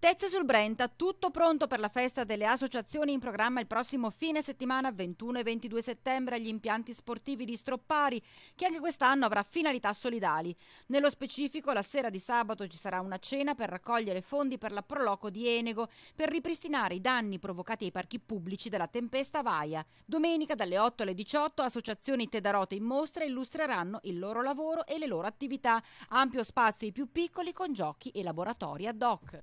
Tezze sul Brenta, tutto pronto per la festa delle associazioni in programma il prossimo fine settimana 21 e 22 settembre agli impianti sportivi di Stroppari, che anche quest'anno avrà finalità solidali. Nello specifico, la sera di sabato ci sarà una cena per raccogliere fondi per la Proloco di Enego per ripristinare i danni provocati ai parchi pubblici dalla tempesta Vaia. Domenica dalle 8 alle 18 associazioni Tedarote in mostra illustreranno il loro lavoro e le loro attività, ampio spazio ai più piccoli con giochi e laboratori ad hoc.